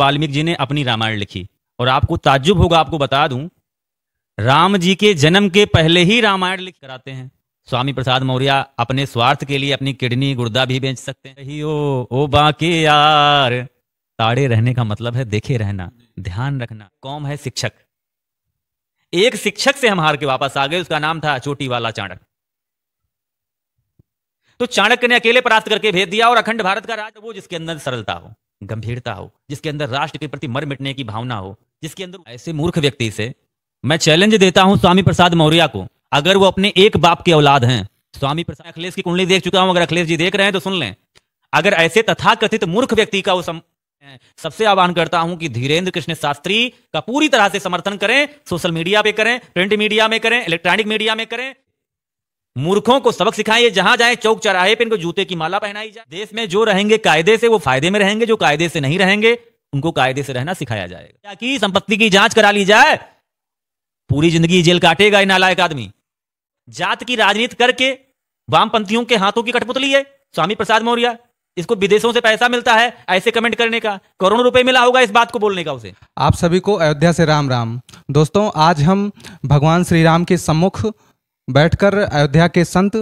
वाल्मीकि जी ने अपनी रामायण लिखी और आपको ताज्जुब होगा आपको बता दूं राम जी के जन्म के पहले ही रामायण लिख कराते हैं स्वामी प्रसाद मौर्य अपने स्वार्थ के लिए अपनी किडनी गुर्दा भी बेच सकते हैं ही ओ ओ बाके यार ताड़े रहने का मतलब है देखे रहना ध्यान रखना कौम है शिक्षक एक शिक्षक से हम हार के वापस आ गए उसका नाम था चोटी वाला चाणक तो चाणक्य ने अकेले परास्त करके भेज दिया और अखंड भारत का राज वो जिसके अंदर सरलता हो गंभीरता हो जिसके अंदर राष्ट्र के प्रति मर मिटने की भावना हो जिसके अंदर ऐसे मूर्ख व्यक्ति से मैं चैलेंज देता हूं स्वामी प्रसाद मौर्य को अगर वो अपने एक बाप के औलाद हैं स्वामी प्रसाद अखिलेश की कुंडली देख चुका हूं अगर अखिलेश जी देख रहे हैं तो सुन लें अगर ऐसे तथाकथित मूर्ख व्यक्ति का वो सम... सबसे आह्वान करता हूं कि धीरेन्द्र कृष्ण शास्त्री का पूरी तरह से समर्थन करें सोशल मीडिया पे करें प्रिंट मीडिया में करें इलेक्ट्रॉनिक मीडिया में करें मूर्खों को सबक सिखाएं जहां जाए चौक चौराहे पे इनको जूते की माला पहनाई जाए देश में जो रहेंगे कायदे से वो फायदे में रहेंगे जो कायदे से नहीं रहेंगे उनको कायदे से रहना सिखाया जाएगा ताकि संपत्ति की जांच करा ली जाए पूरी जिंदगी जेल काटेगा ये नालायक आदमी जात की राजनीति करके वामपंथियों के हाथों की कठपुतली है स्वामी प्रसाद मौर्य इसको विदेशों से पैसा मिलता है ऐसे कमेंट करने का करोड़ों रुपए मिला होगा इस बात को बोलने का उसे आप सभी को अयोध्या से राम राम दोस्तों आज हम भगवान श्री राम के सम्मुख बैठकर अयोध्या के संत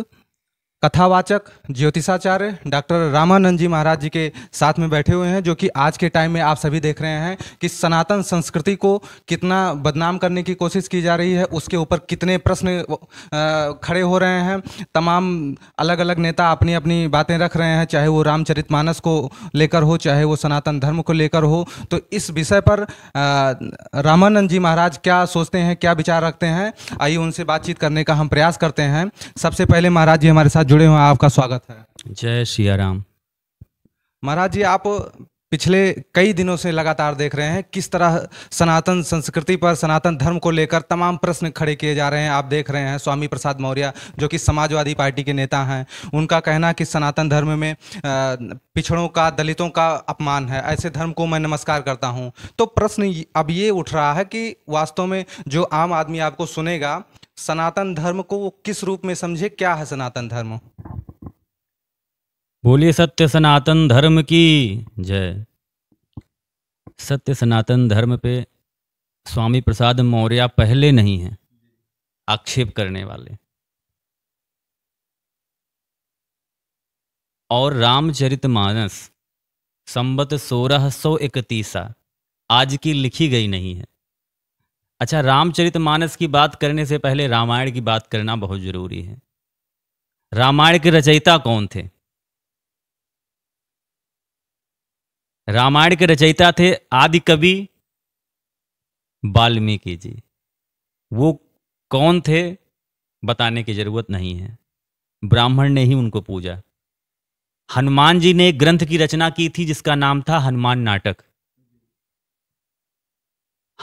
कथावाचक ज्योतिषाचार्य डॉक्टर रामानंद जी महाराज जी के साथ में बैठे हुए हैं जो कि आज के टाइम में आप सभी देख रहे हैं कि सनातन संस्कृति को कितना बदनाम करने की कोशिश की जा रही है उसके ऊपर कितने प्रश्न खड़े हो रहे हैं तमाम अलग अलग नेता अपनी अपनी बातें रख रहे हैं चाहे वो रामचरितमानस को लेकर हो चाहे वो सनातन धर्म को लेकर हो तो इस विषय पर रामानंद जी महाराज क्या सोचते हैं क्या विचार रखते हैं आइए उनसे बातचीत करने का हम प्रयास करते हैं सबसे पहले महाराज जी हमारे साथ जुड़े हुए आपका स्वागत है जय सिया राम महाराज जी आप पिछले कई दिनों से लगातार देख रहे हैं किस तरह सनातन संस्कृति पर सनातन धर्म को लेकर तमाम प्रश्न खड़े किए जा रहे हैं आप देख रहे हैं स्वामी प्रसाद मौर्य जो कि समाजवादी पार्टी के नेता हैं उनका कहना कि सनातन धर्म में पिछड़ों का दलितों का अपमान है ऐसे धर्म को मैं नमस्कार करता हूं तो प्रश्न अब ये उठ रहा है कि वास्तव में जो आम आदमी आपको सुनेगा सनातन धर्म को वो किस रूप में समझे क्या है सनातन धर्म बोलिए सत्य सनातन धर्म की जय सत्य सनातन धर्म पे स्वामी प्रसाद मौर्य पहले नहीं है आक्षेप करने वाले और रामचरितमानस संबत सोलह सौ इकतीसा आज की लिखी गई नहीं है अच्छा रामचरितमानस की बात करने से पहले रामायण की बात करना बहुत जरूरी है रामायण के रचयिता कौन थे रामायण के रचयिता थे आदि कवि वाल्मीकि जी वो कौन थे बताने की जरूरत नहीं है ब्राह्मण ने ही उनको पूजा हनुमान जी ने एक ग्रंथ की रचना की थी जिसका नाम था हनुमान नाटक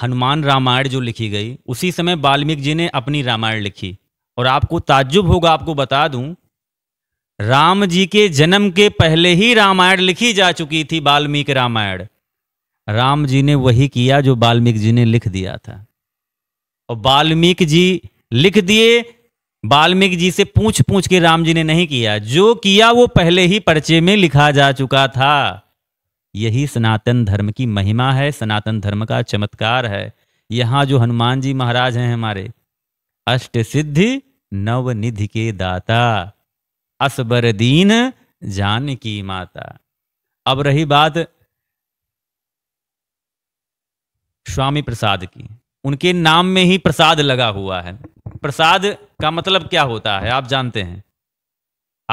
हनुमान रामायण जो लिखी गई उसी समय वाल्मीकि जी ने अपनी रामायण लिखी और आपको ताज्जुब होगा आपको बता दूं राम जी के जन्म के पहले ही रामायण लिखी जा चुकी थी वाल्मीकि रामायण राम जी ने वही किया जो वाल्मीकि जी ने लिख दिया था और वाल्मीकि जी लिख दिए वाल्मीकि जी से पूछ पूछ के राम जी ने नहीं किया जो किया वो पहले ही पर्चे में लिखा जा चुका था यही सनातन धर्म की महिमा है सनातन धर्म का चमत्कार है यहाँ जो हनुमान जी महाराज हैं हमारे अष्ट सिद्धि नवनिधि के दाता असबर दीन जान की माता अब रही बात स्वामी प्रसाद की उनके नाम में ही प्रसाद लगा हुआ है प्रसाद का मतलब क्या होता है आप जानते हैं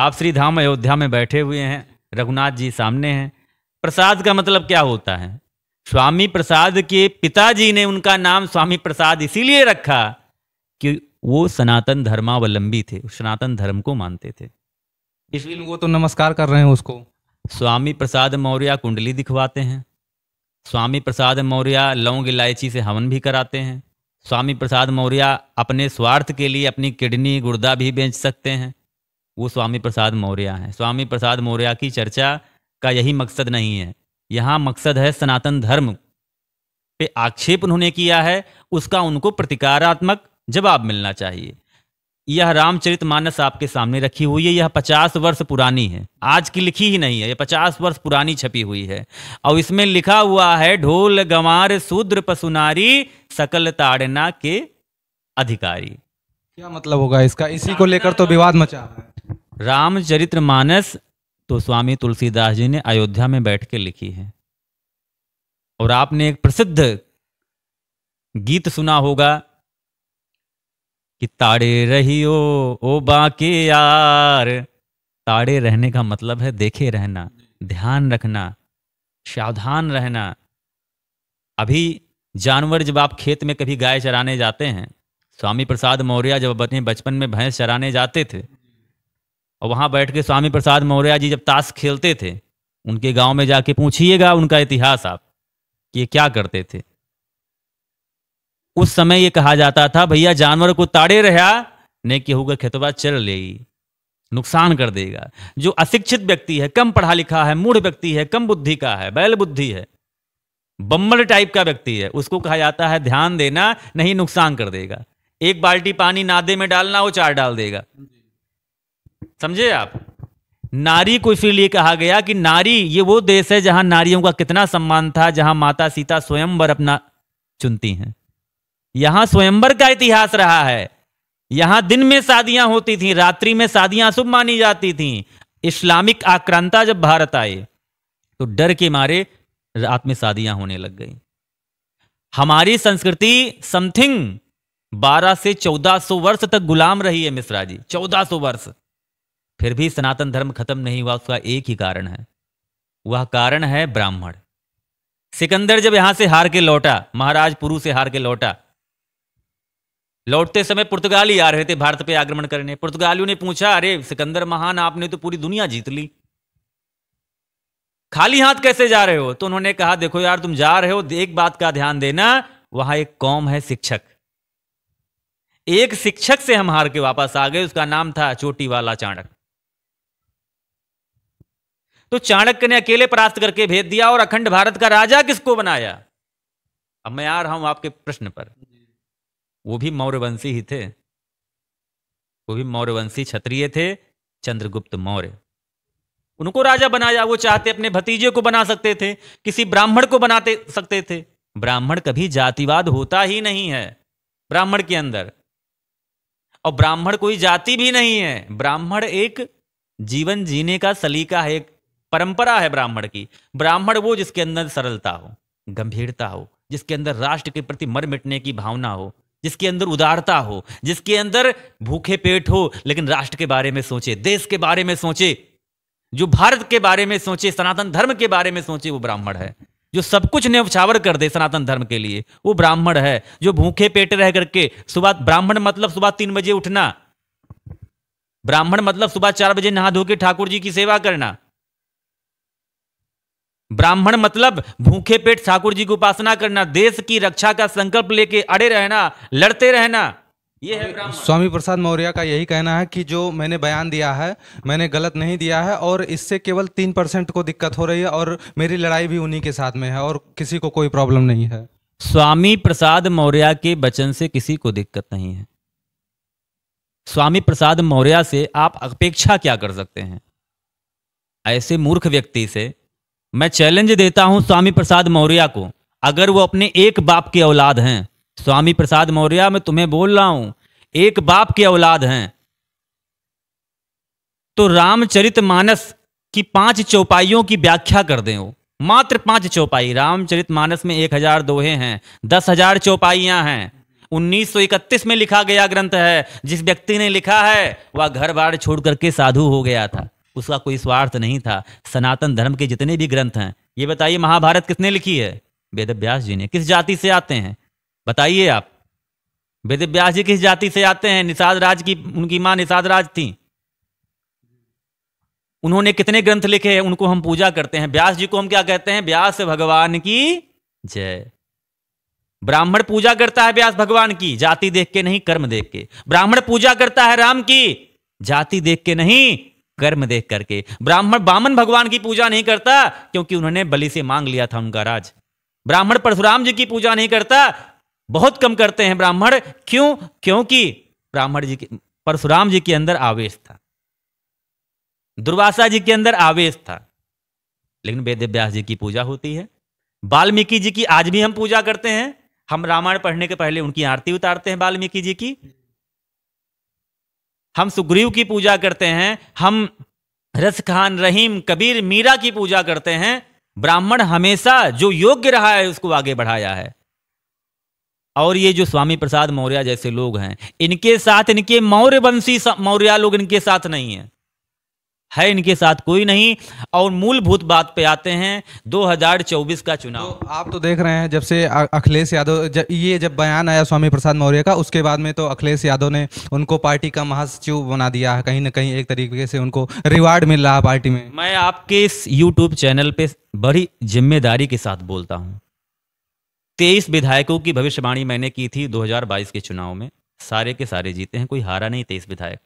आप श्री धाम अयोध्या में बैठे हुए हैं रघुनाथ जी सामने हैं प्रसाद का मतलब क्या होता है स्वामी प्रसाद के पिताजी ने उनका नाम स्वामी प्रसाद इसीलिए रखा कि वो सनातन धर्मावलंबी थे सनातन धर्म को मानते थे इसलिए वो तो नमस्कार कर रहे हैं उसको स्वामी प्रसाद मौर्य कुंडली दिखवाते हैं स्वामी प्रसाद मौर्य लौंग इलायची से हवन भी कराते हैं स्वामी प्रसाद मौर्य अपने स्वार्थ के लिए अपनी किडनी गुर्दा भी बेच सकते हैं वो स्वामी प्रसाद मौर्य हैं स्वामी प्रसाद मौर्य की चर्चा का यही मकसद नहीं है यहां मकसद है सनातन धर्म पे आक्षेप उन्होंने किया है उसका उनको प्रतिकारात्मक जवाब मिलना चाहिए यह रामचरित मानस आपके सामने रखी हुई है यह पचास वर्ष पुरानी है आज की लिखी ही नहीं है यह पचास वर्ष पुरानी छपी हुई है और इसमें लिखा हुआ है ढोल गंवार शूद्र पसुनारी सकल ताड़ना के अधिकारी क्या मतलब होगा इसका इसी को लेकर तो विवाद मचा रामचरित मानस तो स्वामी तुलसीदास जी ने अयोध्या में बैठ के लिखी है और आपने एक प्रसिद्ध गीत सुना होगा कि ताड़े रही ओ ओ बाके यार ताड़े रहने का मतलब है देखे रहना ध्यान रखना सावधान रहना अभी जानवर जब आप खेत में कभी गाय चराने जाते हैं स्वामी प्रसाद मौर्य जब अपने बचपन में भैंस चराने जाते थे और वहां बैठ के स्वामी प्रसाद मौर्य जी जब ताश खेलते थे उनके गांव में जाके पूछिएगा उनका इतिहास आप कि ये क्या करते थे उस समय ये कहा जाता था भैया जानवर को ताड़े रहा नहीं कि का खेतवा चल लेगी नुकसान कर देगा जो अशिक्षित व्यक्ति है कम पढ़ा लिखा है मूढ़ व्यक्ति है कम बुद्धि का है बैल बुद्धि है बम्बल टाइप का व्यक्ति है उसको कहा जाता है ध्यान देना नहीं नुकसान कर देगा एक बाल्टी पानी नादे में डालना वो चार डाल देगा समझे आप नारी को इसीलिए कहा गया कि नारी ये वो देश है जहां नारियों का कितना सम्मान था जहां माता सीता स्वयंवर अपना चुनती हैं यहां स्वयंवर का इतिहास रहा है यहां दिन में शादियां होती थी रात्रि में शादियां अशुभ मानी जाती थी इस्लामिक आक्रांता जब भारत आए तो डर के मारे रात में शादियां होने लग गई हमारी संस्कृति समथिंग 12 से 1400 वर्ष तक गुलाम रही है मिश्रा जी 1400 वर्ष फिर भी सनातन धर्म खत्म नहीं हुआ उसका एक ही कारण है वह कारण है ब्राह्मण सिकंदर जब यहां से हार के लौटा महाराज पुरु से हार के लौटा लौटते समय पुर्तगाली आ रहे थे भारत पे आक्रमण करने पुर्तगालियों ने पूछा अरे सिकंदर महान आपने तो पूरी दुनिया जीत ली खाली हाथ कैसे जा रहे हो तो उन्होंने कहा देखो यार तुम जा रहे हो एक बात का ध्यान देना वहां एक कौम है शिक्षक एक शिक्षक से हम हार के वापस आ गए उसका नाम था चोटी वाला चाणक तो चाणक्य ने अकेले परास्त करके भेज दिया और अखंड भारत का राजा किसको बनाया अब मैं आ रहा हूं आपके प्रश्न पर वो भी मौर्यवंशी ही थे वो भी मौर्यवंशी क्षत्रिय थे चंद्रगुप्त मौर्य उनको राजा बनाया वो चाहते अपने भतीजे को बना सकते थे किसी ब्राह्मण को बनाते सकते थे ब्राह्मण कभी जातिवाद होता ही नहीं है ब्राह्मण के अंदर और ब्राह्मण कोई जाति भी नहीं है ब्राह्मण एक जीवन जीने का सलीका है एक परंपरा है ब्राह्मण की ब्राह्मण वो जिसके अंदर सरलता हो गंभीरता हो जिसके अंदर राष्ट्र के प्रति मर मिटने की भावना हो जिसके अंदर उदारता हो जिसके अंदर भूखे पेट हो लेकिन राष्ट्र के बारे में सोचे देश के बारे में सोचे जो भारत के बारे में सोचे सनातन धर्म के बारे में सोचे वो ब्राह्मण है जो सब कुछ न्यौछावर कर दे सनातन धर्म के लिए वो ब्राह्मण है जो भूखे पेट रह करके सुबह ब्राह्मण मतलब सुबह तीन बजे उठना ब्राह्मण मतलब सुबह चार बजे नहा धो के ठाकुर जी की सेवा करना ब्राह्मण मतलब भूखे पेट ठाकुर जी की उपासना करना देश की रक्षा का संकल्प लेके अड़े रहना लड़ते रहना ये है स्वामी प्रसाद मौर्य का यही कहना है कि जो मैंने बयान दिया है मैंने गलत नहीं दिया है और इससे केवल तीन परसेंट को दिक्कत हो रही है और मेरी लड़ाई भी उन्हीं के साथ में है और किसी को कोई प्रॉब्लम नहीं है स्वामी प्रसाद मौर्य के वचन से किसी को दिक्कत नहीं है स्वामी प्रसाद मौर्य से आप अपेक्षा क्या कर सकते हैं ऐसे मूर्ख व्यक्ति से मैं चैलेंज देता हूं स्वामी प्रसाद मौर्य को अगर वो अपने एक बाप के औलाद हैं स्वामी प्रसाद मौर्य मैं तुम्हें बोल रहा हूं एक बाप के औलाद हैं तो रामचरित मानस की पांच चौपाइयों की व्याख्या कर दें वो मात्र पांच चौपाई रामचरित मानस में एक हजार दोहे हैं दस हजार चौपाइयां हैं इकतीस में लिखा गया ग्रंथ है जिस व्यक्ति ने लिखा है वह घर बार छोड़ करके साधु हो गया था उसका कोई स्वार्थ नहीं था सनातन धर्म के जितने भी ग्रंथ हैं ये बताइए महाभारत किसने लिखी है वेद व्यास जी ने किस जाति से आते हैं बताइए आप वेद व्यास जी किस जाति से आते हैं निषाद राज की उनकी माँ निषाद राज थी उन्होंने कितने ग्रंथ लिखे हैं उनको हम पूजा करते हैं व्यास जी को हम क्या कहते हैं व्यास भगवान की जय ब्राह्मण पूजा करता है व्यास भगवान की जाति देख के नहीं कर्म देख के ब्राह्मण पूजा करता है राम की जाति देख के नहीं कर्म देख करके ब्राह्मण बामन भगवान की पूजा नहीं करता क्योंकि उन्होंने बलि से मांग लिया था उनका राज ब्राह्मण परशुराम जी की पूजा नहीं करता बहुत कम करते हैं ब्राह्मण क्यों क्योंकि ब्राह्मण जी के परशुराम जी के अंदर आवेश था दुर्वासा जी के अंदर आवेश था लेकिन वेद व्यास जी की पूजा होती है वाल्मीकि जी की आज भी हम पूजा करते हैं हम रामायण पढ़ने के पहले उनकी आरती उतारते हैं वाल्मीकि जी की हम सुग्रीव की पूजा करते हैं हम रस खान रहीम कबीर मीरा की पूजा करते हैं ब्राह्मण हमेशा जो योग्य रहा है उसको आगे बढ़ाया है और ये जो स्वामी प्रसाद मौर्य जैसे लोग हैं इनके साथ इनके मौर्य वंशी मौर्या लोग इनके साथ नहीं है है इनके साथ कोई नहीं और मूलभूत बात पे आते हैं 2024 का चुनाव तो आप तो देख रहे हैं जब से अखिलेश यादव जब ये जब बयान आया स्वामी प्रसाद मौर्य का उसके बाद में तो अखिलेश यादव ने उनको पार्टी का महासचिव बना दिया है कहीं ना कहीं एक तरीके से उनको रिवार्ड मिल रहा पार्टी में मैं आपके इस यूट्यूब चैनल पर बड़ी जिम्मेदारी के साथ बोलता हूँ तेईस विधायकों की भविष्यवाणी मैंने की थी दो के चुनाव में सारे के सारे जीते हैं कोई हारा नहीं तेईस विधायक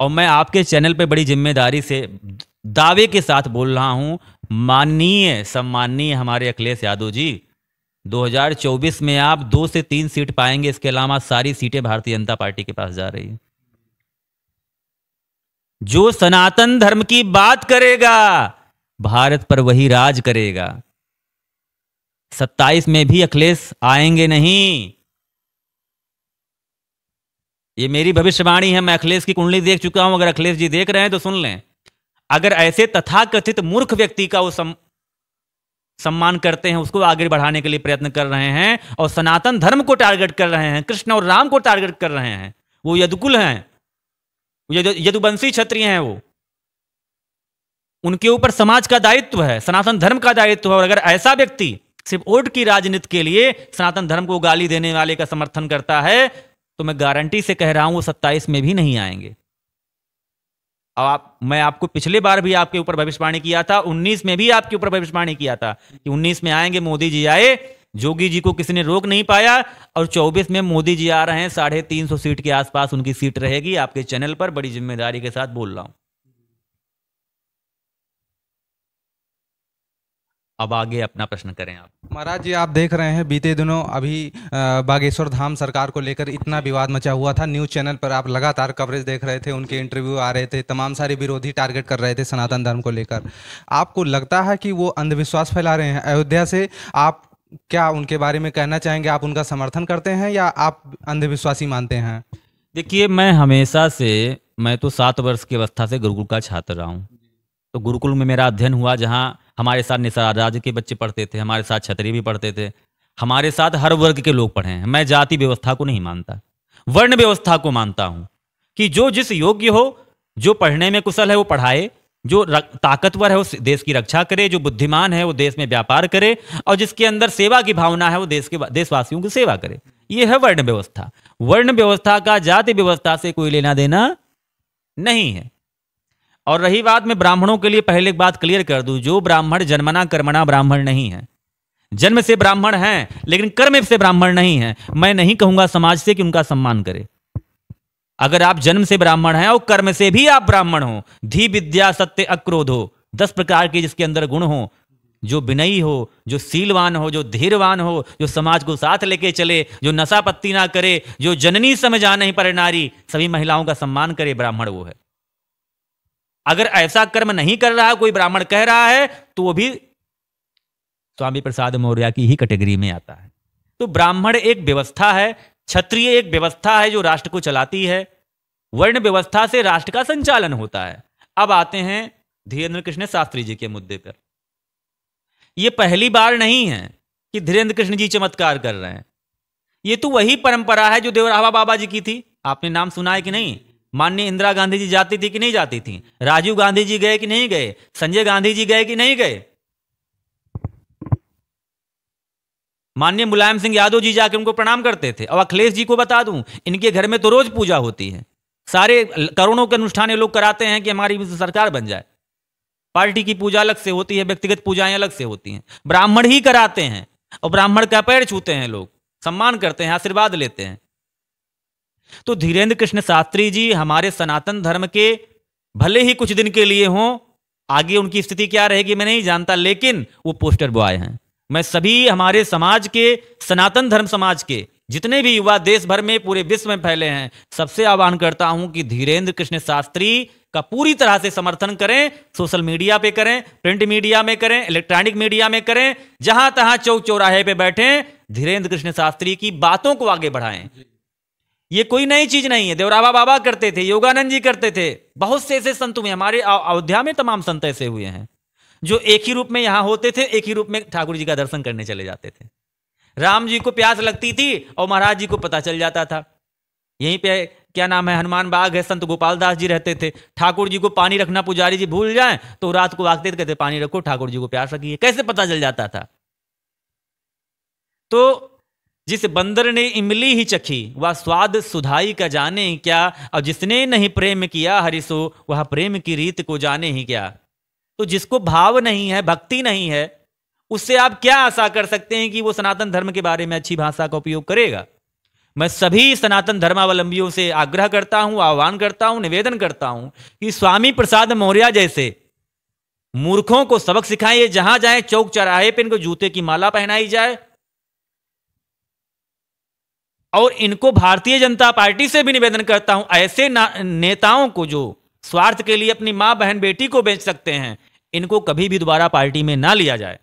और मैं आपके चैनल पे बड़ी जिम्मेदारी से दावे के साथ बोल रहा हूं माननीय सम्माननीय हमारे अखिलेश यादव जी 2024 में आप दो से तीन सीट पाएंगे इसके अलावा सारी सीटें भारतीय जनता पार्टी के पास जा रही है जो सनातन धर्म की बात करेगा भारत पर वही राज करेगा सत्ताईस में भी अखिलेश आएंगे नहीं ये मेरी भविष्यवाणी है मैं अखिलेश की कुंडली देख चुका हूं अगर अखिलेश जी देख रहे हैं तो सुन लें अगर ऐसे तथाकथित मूर्ख व्यक्ति का वो सम, सम्मान करते हैं उसको आगे बढ़ाने के लिए प्रयत्न कर रहे हैं और सनातन धर्म को टारगेट कर रहे हैं कृष्ण और राम को टारगेट कर रहे हैं वो यदुकुल हैं यदुवंशी क्षत्रिय हैं वो उनके ऊपर समाज का दायित्व है सनातन धर्म का दायित्व है और अगर ऐसा व्यक्ति सिर्फ वोट की राजनीति के लिए सनातन धर्म को गाली देने वाले का समर्थन करता है तो मैं गारंटी से कह रहा हूं वो सत्ताईस में भी नहीं आएंगे अब आप मैं आपको पिछले बार भी आपके ऊपर भविष्यवाणी किया था उन्नीस में भी आपके ऊपर भविष्यवाणी किया था कि उन्नीस में आएंगे मोदी जी आए जोगी जी को किसी ने रोक नहीं पाया और 24 में मोदी जी आ रहे हैं साढ़े तीन सौ सीट के आसपास उनकी सीट रहेगी आपके चैनल पर बड़ी जिम्मेदारी के साथ बोल रहा हूं अब आगे अपना प्रश्न करें आप महाराज जी आप देख रहे हैं बीते दिनों अभी बागेश्वर धाम सरकार को लेकर इतना विवाद मचा हुआ था न्यूज़ चैनल पर आप लगातार कवरेज देख रहे थे उनके इंटरव्यू आ रहे थे तमाम सारे विरोधी टारगेट कर रहे थे सनातन धर्म को लेकर आपको लगता है कि वो अंधविश्वास फैला रहे हैं अयोध्या से आप क्या उनके बारे में कहना चाहेंगे आप उनका समर्थन करते हैं या आप अंधविश्वासी मानते हैं देखिए मैं हमेशा से मैं तो सात वर्ष की अवस्था से गुरुकुल का छात्र रहा हूँ तो गुरुकुल में मेरा अध्ययन हुआ जहाँ हमारे साथ निसार राज्य के बच्चे पढ़ते थे हमारे साथ छतरी भी पढ़ते थे हमारे साथ हर वर्ग के लोग पढ़े हैं मैं जाति व्यवस्था को नहीं मानता वर्ण व्यवस्था को मानता हूँ कि जो जिस योग्य हो जो पढ़ने में कुशल है वो पढ़ाए जो ताकतवर है वो देश की रक्षा करे जो बुद्धिमान है वो देश में व्यापार करे और जिसके अंदर सेवा की भावना है वो देश के देशवासियों की सेवा करे ये है वर्ण व्यवस्था वर्ण व्यवस्था का जाति व्यवस्था से कोई लेना देना नहीं है और रही बात मैं ब्राह्मणों के लिए पहले एक बात क्लियर कर दूं जो ब्राह्मण जन्मना कर्मणा ब्राह्मण नहीं है जन्म से ब्राह्मण हैं लेकिन कर्म से ब्राह्मण नहीं है मैं नहीं कहूंगा समाज से कि उनका सम्मान करे अगर आप जन्म से ब्राह्मण हैं और कर्म से भी आप ब्राह्मण हो धी विद्या सत्य अक्रोध हो दस प्रकार के जिसके अंदर गुण हो जो विनयी हो जो सीलवान हो जो धीरवान हो जो समाज को साथ लेके चले जो नशा पत्ती ना करे जो जननी समझा नहीं पर नारी सभी महिलाओं का सम्मान करे ब्राह्मण वो है अगर ऐसा कर्म नहीं कर रहा कोई ब्राह्मण कह रहा है तो वो भी स्वामी प्रसाद मौर्य की ही कैटेगरी में आता है तो ब्राह्मण एक व्यवस्था है क्षत्रिय एक व्यवस्था है जो राष्ट्र को चलाती है वर्ण व्यवस्था से राष्ट्र का संचालन होता है अब आते हैं धीरेन्द्र कृष्ण शास्त्री जी के मुद्दे पर यह पहली बार नहीं है कि धीरेन्द्र कृष्ण जी चमत्कार कर रहे हैं ये तो वही परंपरा है जो देवरावा बाबा जी की थी आपने नाम सुना है कि नहीं माननीय इंदिरा गांधी जी जाती थी कि नहीं जाती थी राजीव गांधी जी गए कि नहीं गए संजय गांधी जी गए कि नहीं गए माननीय मुलायम सिंह यादव जी जाके उनको प्रणाम करते थे अब अखिलेश जी को बता दूं इनके घर में तो रोज पूजा होती है सारे करोड़ों के अनुष्ठान लोग कराते हैं कि हमारी सरकार बन जाए पार्टी की पूजा अलग से होती है व्यक्तिगत पूजाएं अलग से होती हैं ब्राह्मण ही कराते हैं और ब्राह्मण का पैर छूते हैं लोग सम्मान करते हैं आशीर्वाद लेते हैं तो धीरेन्द्र कृष्ण शास्त्री जी हमारे सनातन धर्म के भले ही कुछ दिन के लिए हों आगे उनकी स्थिति क्या रहेगी मैं नहीं जानता लेकिन वो पोस्टर बॉय हैं मैं सभी हमारे समाज के सनातन धर्म समाज के जितने भी युवा देश भर में पूरे विश्व में फैले हैं सबसे आह्वान करता हूं कि धीरेन्द्र कृष्ण शास्त्री का पूरी तरह से समर्थन करें सोशल मीडिया पे करें प्रिंट मीडिया में करें इलेक्ट्रॉनिक मीडिया में करें जहां तहां चौक चौराहे पे बैठें धीरेन्द्र कृष्ण शास्त्री की बातों को आगे बढ़ाएं ये कोई नई चीज नहीं है देवराबा बाबा करते थे योगानंद जी करते थे बहुत से ऐसे संत हुए हमारे अयोध्या में तमाम संत ऐसे हुए हैं जो एक ही रूप में यहाँ होते थे एक ही रूप में ठाकुर जी का दर्शन करने चले जाते थे राम जी को प्यास लगती थी और महाराज जी को पता चल जाता था यहीं पे क्या नाम है हनुमान बाग है संत गोपाल दास जी रहते थे ठाकुर जी को पानी रखना पुजारी जी भूल जाए तो रात को आगते कहते पानी रखो ठाकुर जी को प्यास लगी कैसे पता चल जाता था तो जिस बंदर ने इमली ही चखी वह स्वाद सुधाई का जाने क्या और जिसने नहीं प्रेम किया हरिसो वह प्रेम की रीत को जाने ही क्या तो जिसको भाव नहीं है भक्ति नहीं है उससे आप क्या आशा कर सकते हैं कि वो सनातन धर्म के बारे में अच्छी भाषा का उपयोग करेगा मैं सभी सनातन धर्मावलंबियों से आग्रह करता हूं आह्वान करता हूं निवेदन करता हूं कि स्वामी प्रसाद मौर्य जैसे मूर्खों को सबक सिखाएं जहां जाए चौक चौराहे पे इनको जूते की माला पहनाई जाए और इनको भारतीय जनता पार्टी से भी निवेदन करता हूं ऐसे नेताओं को जो स्वार्थ के लिए अपनी मां बहन बेटी को बेच सकते हैं इनको कभी भी दोबारा पार्टी में ना लिया जाए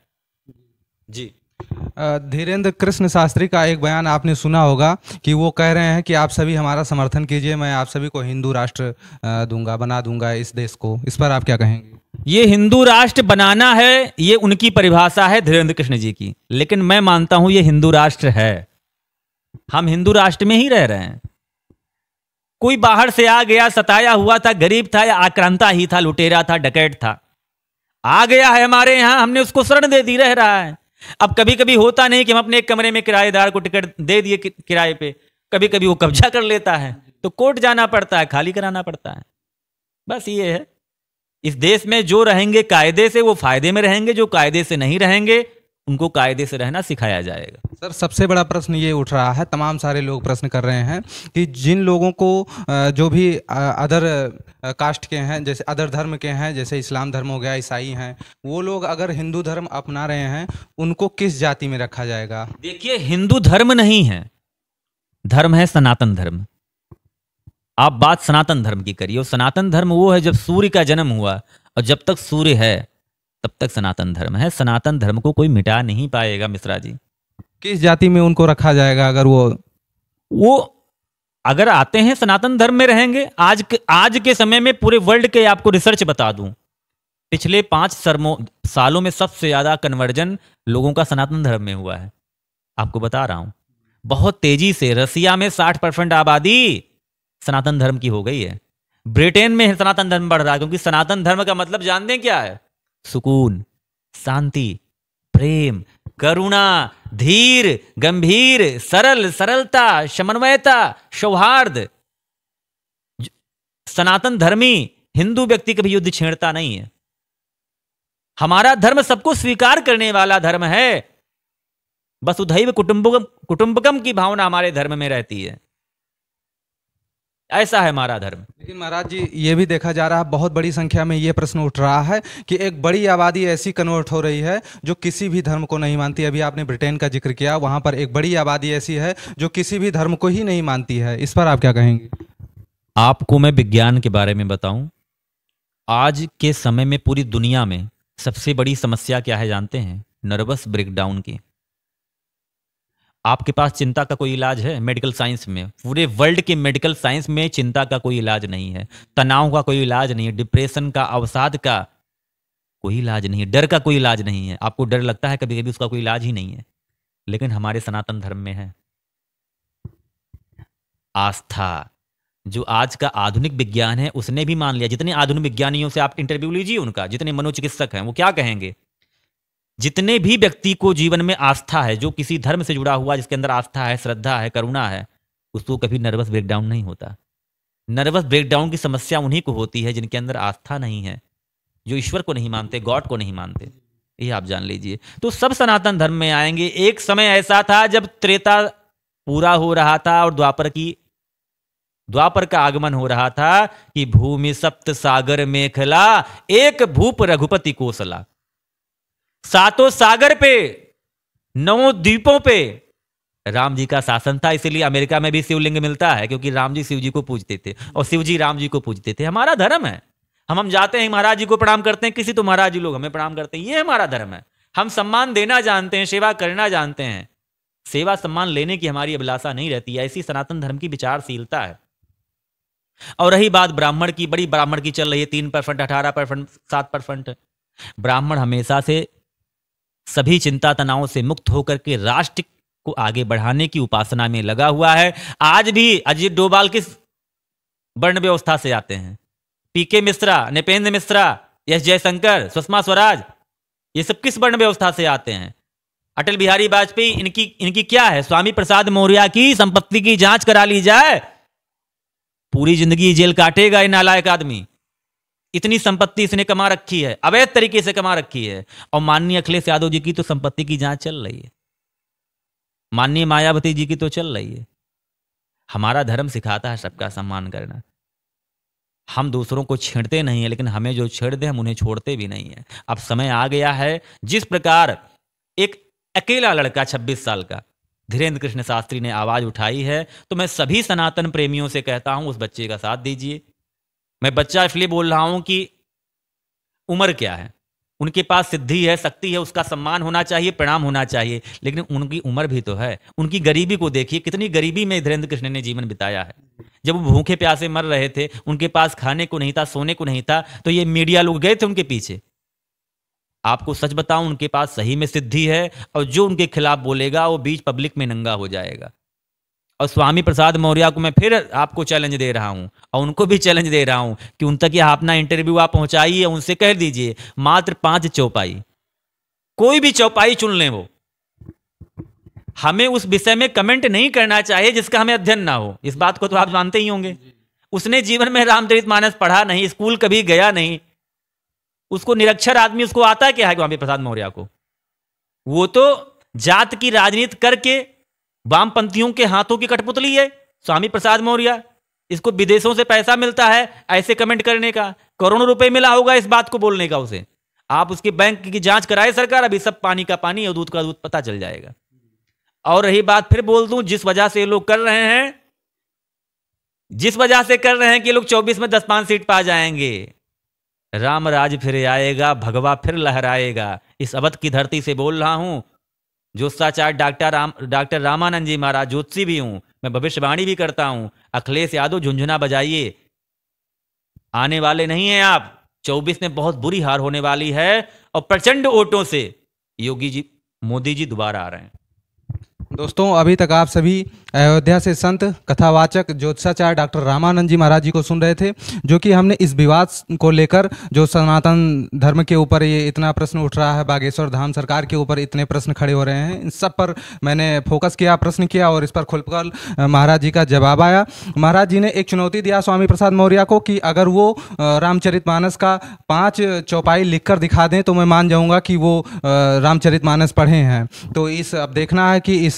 जी धीरेन्द्र कृष्ण शास्त्री का एक बयान आपने सुना होगा कि वो कह रहे हैं कि आप सभी हमारा समर्थन कीजिए मैं आप सभी को हिंदू राष्ट्र दूंगा बना दूंगा इस देश को इस पर आप क्या कहेंगे ये हिंदू राष्ट्र बनाना है ये उनकी परिभाषा है धीरेन्द्र कृष्ण जी की लेकिन मैं मानता हूं ये हिंदू राष्ट्र है हम हिंदू राष्ट्र में ही रह रहे हैं कोई बाहर से आ गया सताया हुआ था गरीब था या आक्रांता ही था लुटेरा था डकैत था आ गया है हमारे यहां हमने उसको शरण दे दी रह रहा है अब कभी कभी होता नहीं कि हम अपने एक कमरे में किराएदार को टिकट दे दिए किराए पे कभी कभी वो कब्जा कर लेता है तो कोर्ट जाना पड़ता है खाली कराना पड़ता है बस ये है इस देश में जो रहेंगे कायदे से वो फायदे में रहेंगे जो कायदे से नहीं रहेंगे उनको कायदे से रहना सिखाया जाएगा सर सबसे बड़ा प्रश्न ये उठ रहा है तमाम सारे लोग प्रश्न कर रहे हैं कि जिन लोगों को जो भी अदर कास्ट के हैं जैसे अदर धर्म के हैं जैसे इस्लाम धर्म हो गया ईसाई हैं वो लोग अगर हिंदू धर्म अपना रहे हैं उनको किस जाति में रखा जाएगा देखिए हिंदू धर्म नहीं है धर्म है सनातन धर्म आप बात सनातन धर्म की करिए सनातन धर्म वो है जब सूर्य का जन्म हुआ और जब तक सूर्य है तब तक सनातन धर्म है सनातन धर्म को कोई मिटा नहीं पाएगा मिश्रा जी किस जाति में उनको रखा जाएगा अगर वो वो अगर आते हैं सनातन धर्म में रहेंगे आज के आज के समय में पूरे वर्ल्ड के आपको रिसर्च बता दूं पिछले पांच सरमो सालों में सबसे ज़्यादा कन्वर्जन लोगों का सनातन धर्म में हुआ है आपको बता रहा हूं बहुत तेजी से रसिया में साठ परसेंट आबादी सनातन धर्म की हो गई है ब्रिटेन में सनातन धर्म बढ़ रहा है क्योंकि सनातन धर्म का मतलब जानते हैं क्या है सुकून शांति प्रेम करुणा धीर गंभीर सरल सरलता समन्वयता सौहार्द सनातन धर्मी हिंदू व्यक्ति कभी युद्ध छेड़ता नहीं है हमारा धर्म सबको स्वीकार करने वाला धर्म है बस उदैव कुटुंबकम कुटुंबकम की भावना हमारे धर्म में रहती है ऐसा है हमारा धर्म लेकिन महाराज जी ये भी देखा जा रहा है बहुत बड़ी संख्या में ये प्रश्न उठ रहा है कि एक बड़ी आबादी ऐसी कन्वर्ट हो रही है जो किसी भी धर्म को नहीं मानती अभी आपने ब्रिटेन का जिक्र किया वहाँ पर एक बड़ी आबादी ऐसी है जो किसी भी धर्म को ही नहीं मानती है इस पर आप क्या कहेंगे आपको मैं विज्ञान के बारे में बताऊं आज के समय में पूरी दुनिया में सबसे बड़ी समस्या क्या है जानते हैं नर्वस ब्रेकडाउन की आपके पास चिंता का कोई इलाज है मेडिकल साइंस में पूरे वर्ल्ड के मेडिकल साइंस में चिंता का कोई इलाज नहीं है तनाव का कोई इलाज नहीं है डिप्रेशन का अवसाद का कोई इलाज नहीं है डर का कोई इलाज नहीं है आपको डर लगता है कभी कभी उसका कोई इलाज ही नहीं है लेकिन हमारे सनातन धर्म में है आस्था जो आज का आधुनिक विज्ञान है उसने भी मान लिया जितने आधुनिक विज्ञानियों से आप इंटरव्यू लीजिए उनका जितने मनोचिकित्सक हैं वो क्या कहेंगे जितने भी व्यक्ति को जीवन में आस्था है जो किसी धर्म से जुड़ा हुआ जिसके अंदर आस्था है श्रद्धा है करुणा है उसको कभी नर्वस ब्रेकडाउन नहीं होता नर्वस ब्रेकडाउन की समस्या उन्हीं को होती है जिनके अंदर आस्था नहीं है जो ईश्वर को नहीं मानते गॉड को नहीं मानते ये आप जान लीजिए तो सब सनातन धर्म में आएंगे एक समय ऐसा था जब त्रेता पूरा हो रहा था और द्वापर की द्वापर का आगमन हो रहा था कि भूमि सप्त सागर मेखला एक भूप रघुपति कोसला सातों सागर पे नौ द्वीपों पे राम जी का शासन था इसीलिए अमेरिका में भी शिवलिंग मिलता है क्योंकि राम जी शिव जी को पूजते थे और शिव जी राम जी को पूजते थे हमारा धर्म है हम हम जाते हैं महाराज जी को प्रणाम करते हैं किसी तो महाराज जी लोग हमें प्रणाम करते हैं ये हमारा धर्म है हम सम्मान देना जानते हैं सेवा करना जानते हैं सेवा सम्मान लेने की हमारी अभिलाषा नहीं रहती है ऐसी सनातन धर्म की विचारशीलता है और रही बात ब्राह्मण की बड़ी ब्राह्मण की चल रही है तीन परसेंट अठारह परसेंट सात परसेंट ब्राह्मण हमेशा से सभी चिंता तनावों से मुक्त होकर के राष्ट्र को आगे बढ़ाने की उपासना में लगा हुआ है आज भी अजीत डोभाल किस वर्ण व्यवस्था से आते हैं पीके मिश्रा नृपेंद्र मिश्रा एस जयशंकर सुषमा स्वराज ये सब किस वर्ण व्यवस्था से आते हैं अटल बिहारी वाजपेयी इनकी इनकी क्या है स्वामी प्रसाद मौर्य की संपत्ति की जांच करा ली जाए पूरी जिंदगी जेल काटेगा ये नालायक आदमी इतनी संपत्ति इसने कमा रखी है अवैध तरीके से कमा रखी है और माननीय अखिलेश यादव जी की तो संपत्ति की जांच चल रही है माननीय मायावती जी की तो चल रही है हमारा धर्म सिखाता है सबका सम्मान करना हम दूसरों को छेड़ते नहीं है लेकिन हमें जो छेड़ दे हम उन्हें छोड़ते भी नहीं है अब समय आ गया है जिस प्रकार एक अकेला लड़का 26 साल का धीरेन्द्र कृष्ण शास्त्री ने आवाज उठाई है तो मैं सभी सनातन प्रेमियों से कहता हूं उस बच्चे का साथ दीजिए मैं बच्चा इसलिए बोल रहा हूं कि उम्र क्या है उनके पास सिद्धि है शक्ति है उसका सम्मान होना चाहिए प्रणाम होना चाहिए लेकिन उनकी उम्र भी तो है उनकी गरीबी को देखिए कितनी गरीबी में धीरेन्द्र कृष्ण ने जीवन बिताया है जब वो भूखे प्यासे मर रहे थे उनके पास खाने को नहीं था सोने को नहीं था तो ये मीडिया लोग गए थे उनके पीछे आपको सच बताऊं उनके पास सही में सिद्धि है और जो उनके खिलाफ बोलेगा वो बीच पब्लिक में नंगा हो जाएगा और स्वामी प्रसाद मौर्य को मैं फिर आपको चैलेंज दे रहा हूँ और उनको भी चैलेंज दे रहा हूँ कि उन तक यह अपना इंटरव्यू आप पहुँचाइए उनसे कह दीजिए मात्र पांच चौपाई कोई भी चौपाई चुन लें वो हमें उस विषय में कमेंट नहीं करना चाहिए जिसका हमें अध्ययन ना हो इस बात को तो आप जानते ही होंगे उसने जीवन में रामचरित मानस पढ़ा नहीं स्कूल कभी गया नहीं उसको निरक्षर आदमी उसको आता क्या है स्वामी प्रसाद मौर्य को वो तो जात की राजनीति करके वामपंथियों के हाथों की कठपुतली है स्वामी प्रसाद मौर्य इसको विदेशों से पैसा मिलता है ऐसे कमेंट करने का करोड़ों रुपए मिला होगा इस बात को बोलने का उसे आप उसके बैंक की जांच कराए सरकार अभी सब पानी का पानी और दूध का दूध पता चल जाएगा और रही बात फिर बोल दूं जिस वजह से ये लोग कर रहे हैं जिस वजह से कर रहे हैं कि लोग 24 में दस पांच सीट पा जाएंगे राम राज फिर आएगा भगवा फिर लहराएगा इस अवध की धरती से बोल रहा हूं ज्योत्साचार्य डॉक्टर राम डॉक्टर रामानंद जी महाराज ज्योतिषी भी हूं मैं भविष्यवाणी भी करता हूं अखिलेश यादव झुंझुना बजाइए आने वाले नहीं हैं आप चौबीस में बहुत बुरी हार होने वाली है और प्रचंड वोटों से योगी जी मोदी जी दोबारा आ रहे हैं दोस्तों अभी तक आप सभी अयोध्या से संत कथावाचक ज्योतिषाचार्य डॉक्टर रामानंद जी महाराज जी को सुन रहे थे जो कि हमने इस विवाद को लेकर जो सनातन धर्म के ऊपर ये इतना प्रश्न उठ रहा है बागेश्वर धाम सरकार के ऊपर इतने प्रश्न खड़े हो रहे हैं इन सब पर मैंने फोकस किया प्रश्न किया और इस पर खुलकर महाराज जी का जवाब आया महाराज जी ने एक चुनौती दिया स्वामी प्रसाद मौर्य को कि अगर वो रामचरित मानस का पाँच चौपाई लिख कर दिखा दें तो मैं मान जाऊँगा कि वो रामचरित मानस पढ़े हैं तो इस अब देखना है कि इस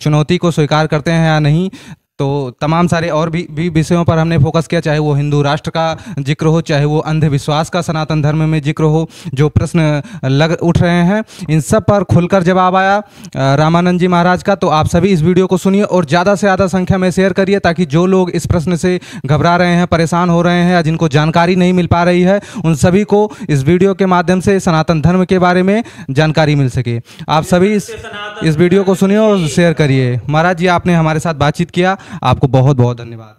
चुनौती को स्वीकार करते हैं या नहीं तो तमाम सारे और भी भी विषयों पर हमने फोकस किया चाहे वो हिंदू राष्ट्र का जिक्र हो चाहे वो अंधविश्वास का सनातन धर्म में जिक्र हो जो प्रश्न लग उठ रहे हैं इन सब पर खुलकर जवाब आया रामानंद जी महाराज का तो आप सभी इस वीडियो को सुनिए और ज़्यादा से ज़्यादा संख्या में शेयर करिए ताकि जो लोग इस प्रश्न से घबरा रहे हैं परेशान हो रहे हैं या जिनको जानकारी नहीं मिल पा रही है उन सभी को इस वीडियो के माध्यम से सनातन धर्म के बारे में जानकारी मिल सके आप सभी इस इस वीडियो को सुनिए और शेयर करिए महाराज जी आपने हमारे साथ बातचीत किया आपको बहुत बहुत धन्यवाद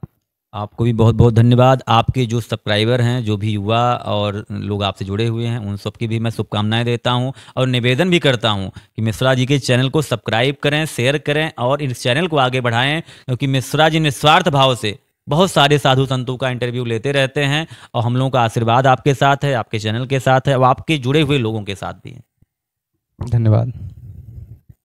आपको भी बहुत बहुत धन्यवाद आपके जो सब्सक्राइबर हैं जो भी युवा और लोग आपसे जुड़े हुए हैं उन सबकी भी मैं शुभकामनाएं देता हूं और निवेदन भी करता हूं कि मिश्रा जी के चैनल को सब्सक्राइब करें शेयर करें और इस चैनल को आगे बढ़ाएं क्योंकि मिश्रा जी निस्वार्थ भाव से बहुत सारे साधु संतों का इंटरव्यू लेते रहते हैं और हम लोगों का आशीर्वाद आपके साथ है आपके चैनल के साथ है और आपके जुड़े हुए लोगों के साथ भी है धन्यवाद